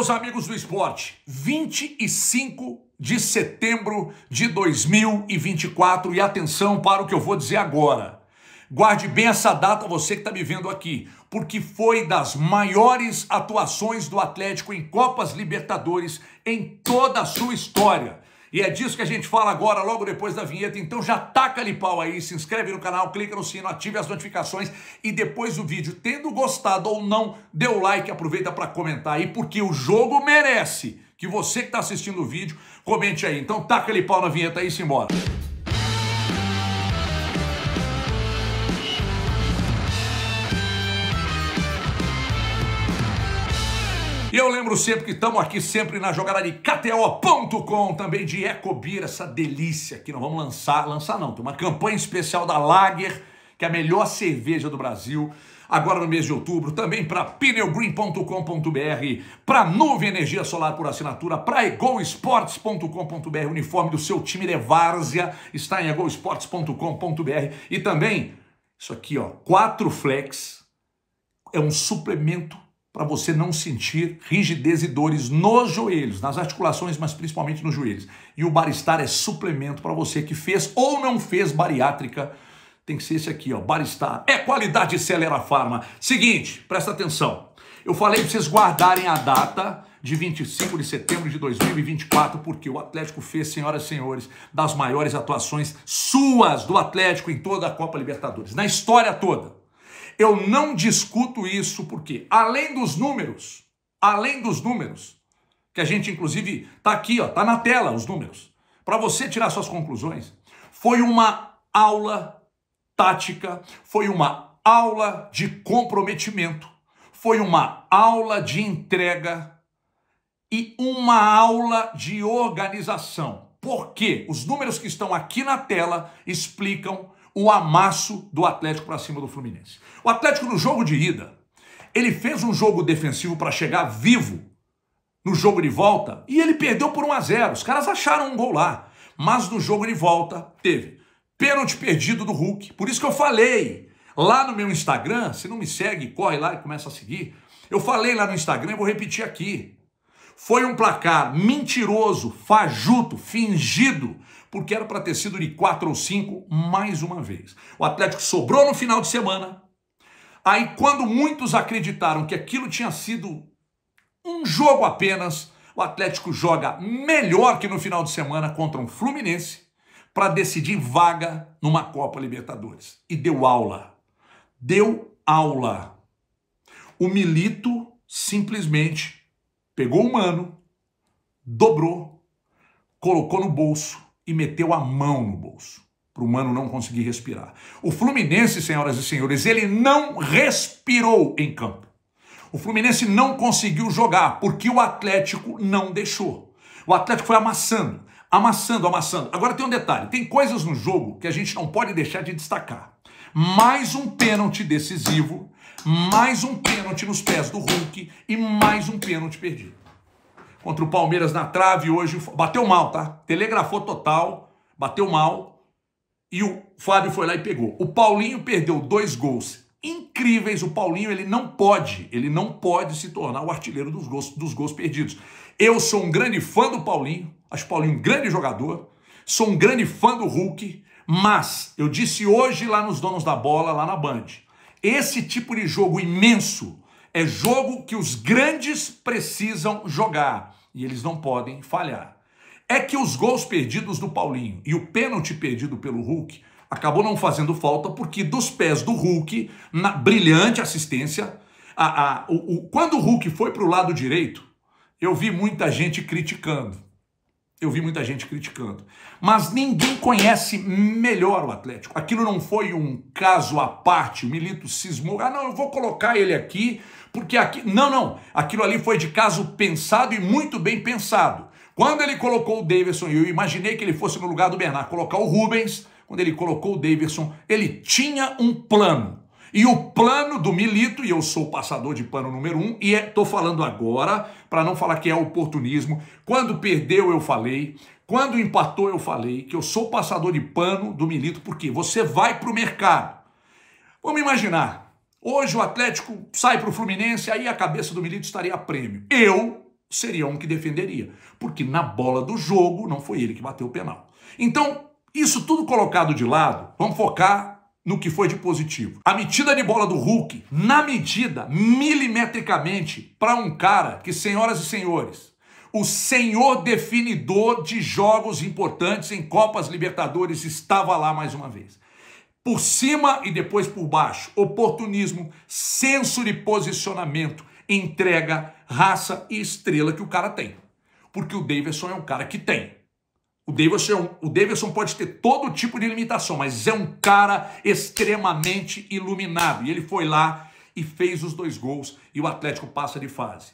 Meus amigos do esporte, 25 de setembro de 2024 e atenção para o que eu vou dizer agora. Guarde bem essa data, você que está me vendo aqui, porque foi das maiores atuações do Atlético em Copas Libertadores em toda a sua história. E é disso que a gente fala agora, logo depois da vinheta. Então já taca ali pau aí, se inscreve no canal, clica no sino, ative as notificações e depois do vídeo, tendo gostado ou não, dê o like, aproveita para comentar aí, porque o jogo merece que você que está assistindo o vídeo comente aí. Então taca ali pau na vinheta aí e simbora. eu lembro sempre que estamos aqui sempre na jogada de KTO.com, também de Ecobir, essa delícia que nós vamos lançar, lançar não, tem uma campanha especial da Lager, que é a melhor cerveja do Brasil, agora no mês de outubro, também para pneugreen.com.br, para Nuvem Energia Solar por assinatura, para egolsports.com.br o uniforme do seu time de várzea está em egolsports.com.br e também, isso aqui ó, 4 flex, é um suplemento para você não sentir rigidez e dores nos joelhos, nas articulações, mas principalmente nos joelhos. E o Baristar é suplemento para você que fez ou não fez bariátrica. Tem que ser esse aqui, ó, Baristar. É qualidade Celera Farma. Seguinte, presta atenção. Eu falei para vocês guardarem a data de 25 de setembro de 2024, porque o Atlético fez, senhoras e senhores, das maiores atuações suas do Atlético em toda a Copa Libertadores, na história toda. Eu não discuto isso porque, além dos números, além dos números, que a gente inclusive tá aqui, ó, tá na tela os números, para você tirar suas conclusões. Foi uma aula tática, foi uma aula de comprometimento, foi uma aula de entrega e uma aula de organização. Porque os números que estão aqui na tela explicam o amasso do Atlético para cima do Fluminense. O Atlético no jogo de ida, ele fez um jogo defensivo para chegar vivo no jogo de volta e ele perdeu por 1 a 0. Os caras acharam um gol lá, mas no jogo de volta teve pênalti perdido do Hulk. Por isso que eu falei lá no meu Instagram, se não me segue, corre lá e começa a seguir. Eu falei lá no Instagram, e vou repetir aqui. Foi um placar mentiroso, fajuto, fingido porque era para ter sido de quatro ou cinco mais uma vez. O Atlético sobrou no final de semana. Aí, quando muitos acreditaram que aquilo tinha sido um jogo apenas, o Atlético joga melhor que no final de semana contra um Fluminense para decidir vaga numa Copa Libertadores. E deu aula. Deu aula. O Milito simplesmente pegou o mano, dobrou, colocou no bolso e meteu a mão no bolso para o humano não conseguir respirar. O Fluminense, senhoras e senhores, ele não respirou em campo. O Fluminense não conseguiu jogar porque o Atlético não deixou. O Atlético foi amassando, amassando, amassando. Agora tem um detalhe: tem coisas no jogo que a gente não pode deixar de destacar. Mais um pênalti decisivo, mais um pênalti nos pés do Hulk e mais um pênalti perdido contra o Palmeiras na trave hoje. Bateu mal, tá? Telegrafou total, bateu mal. E o Fábio foi lá e pegou. O Paulinho perdeu dois gols incríveis. O Paulinho, ele não pode, ele não pode se tornar o artilheiro dos gols, dos gols perdidos. Eu sou um grande fã do Paulinho, acho o Paulinho um grande jogador, sou um grande fã do Hulk, mas eu disse hoje lá nos Donos da Bola, lá na Band, esse tipo de jogo imenso é jogo que os grandes precisam jogar e eles não podem falhar. É que os gols perdidos do Paulinho e o pênalti perdido pelo Hulk acabou não fazendo falta porque dos pés do Hulk, na brilhante assistência, a, a, o, o, quando o Hulk foi para o lado direito, eu vi muita gente criticando. Eu vi muita gente criticando. Mas ninguém conhece melhor o Atlético. Aquilo não foi um caso à parte. O Milito cismou. Ah, não, eu vou colocar ele aqui, porque aqui. Não, não. Aquilo ali foi de caso pensado e muito bem pensado. Quando ele colocou o Davidson, eu imaginei que ele fosse no lugar do Bernard colocar o Rubens. Quando ele colocou o Davidson, ele tinha um plano. E o plano do Milito, e eu sou o passador de pano número um, e estou é, falando agora, para não falar que é oportunismo. Quando perdeu, eu falei. Quando empatou, eu falei que eu sou o passador de pano do Milito, porque você vai para o mercado. Vamos imaginar. Hoje o Atlético sai para o Fluminense, aí a cabeça do Milito estaria a prêmio. Eu seria um que defenderia, porque na bola do jogo não foi ele que bateu o penal. Então, isso tudo colocado de lado, vamos focar no que foi de positivo. A metida de bola do Hulk, na medida, milimetricamente, para um cara que, senhoras e senhores, o senhor definidor de jogos importantes em Copas Libertadores estava lá mais uma vez. Por cima e depois por baixo. Oportunismo, senso de posicionamento, entrega, raça e estrela que o cara tem. Porque o Davidson é um cara que tem. O Davidson, é o Davidson pode ter todo tipo de limitação, mas é um cara extremamente iluminado. E ele foi lá e fez os dois gols e o Atlético passa de fase.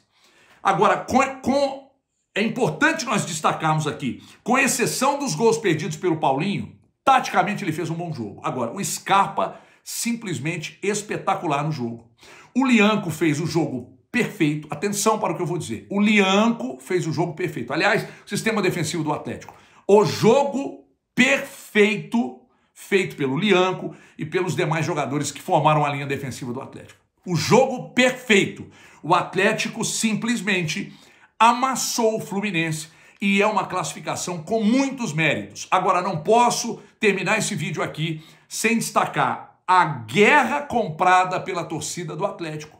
Agora, com, com, é importante nós destacarmos aqui, com exceção dos gols perdidos pelo Paulinho, taticamente ele fez um bom jogo. Agora, o Scarpa simplesmente espetacular no jogo. O Lianco fez o jogo perfeito. Atenção para o que eu vou dizer. O Lianco fez o jogo perfeito. Aliás, sistema defensivo do Atlético. O jogo perfeito feito pelo Lianco e pelos demais jogadores que formaram a linha defensiva do Atlético. O jogo perfeito. O Atlético simplesmente amassou o Fluminense e é uma classificação com muitos méritos. Agora, não posso terminar esse vídeo aqui sem destacar a guerra comprada pela torcida do Atlético,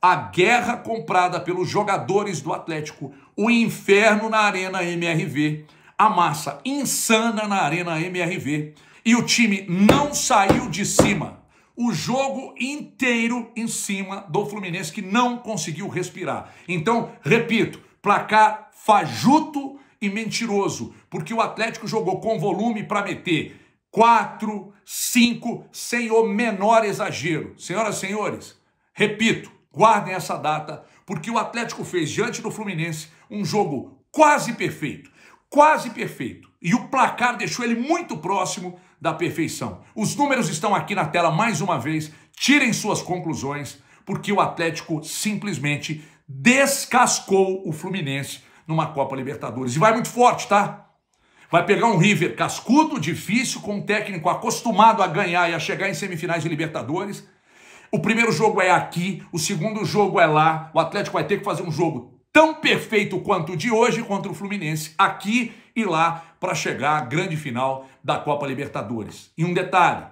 a guerra comprada pelos jogadores do Atlético, o inferno na Arena MRV a massa insana na Arena MRV e o time não saiu de cima. O jogo inteiro em cima do Fluminense que não conseguiu respirar. Então, repito, placar fajuto e mentiroso, porque o Atlético jogou com volume para meter quatro, cinco, sem o menor exagero. Senhoras e senhores, repito, guardem essa data, porque o Atlético fez diante do Fluminense um jogo quase perfeito quase perfeito. E o placar deixou ele muito próximo da perfeição. Os números estão aqui na tela mais uma vez. Tirem suas conclusões, porque o Atlético simplesmente descascou o Fluminense numa Copa Libertadores. E vai muito forte, tá? Vai pegar um River cascudo, difícil, com um técnico acostumado a ganhar e a chegar em semifinais de Libertadores. O primeiro jogo é aqui, o segundo jogo é lá. O Atlético vai ter que fazer um jogo tão perfeito quanto o de hoje contra o Fluminense, aqui e lá, para chegar à grande final da Copa Libertadores. E um detalhe,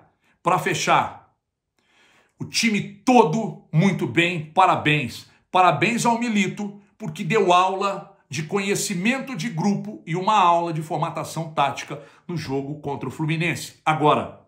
para fechar, o time todo muito bem, parabéns. Parabéns ao Milito, porque deu aula de conhecimento de grupo e uma aula de formatação tática no jogo contra o Fluminense. Agora,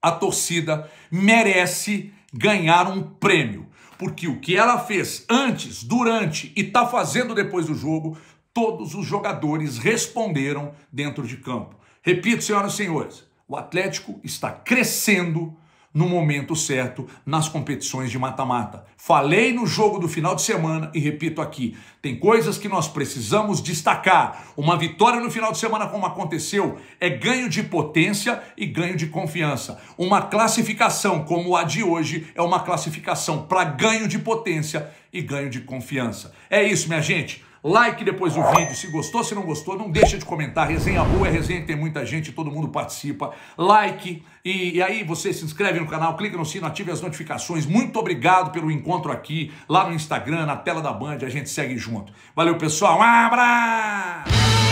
a torcida merece ganhar um prêmio. Porque o que ela fez antes, durante e está fazendo depois do jogo, todos os jogadores responderam dentro de campo. Repito, senhoras e senhores, o Atlético está crescendo no momento certo nas competições de mata-mata. Falei no jogo do final de semana e repito aqui: tem coisas que nós precisamos destacar. Uma vitória no final de semana, como aconteceu, é ganho de potência e ganho de confiança. Uma classificação como a de hoje é uma classificação para ganho de potência e ganho de confiança. É isso, minha gente. Like depois do vídeo, se gostou, se não gostou, não deixa de comentar. Resenha boa é resenha que tem muita gente, todo mundo participa. Like, e, e aí você se inscreve no canal, clica no sino, ative as notificações. Muito obrigado pelo encontro aqui, lá no Instagram, na tela da Band, a gente segue junto. Valeu, pessoal, um abraço!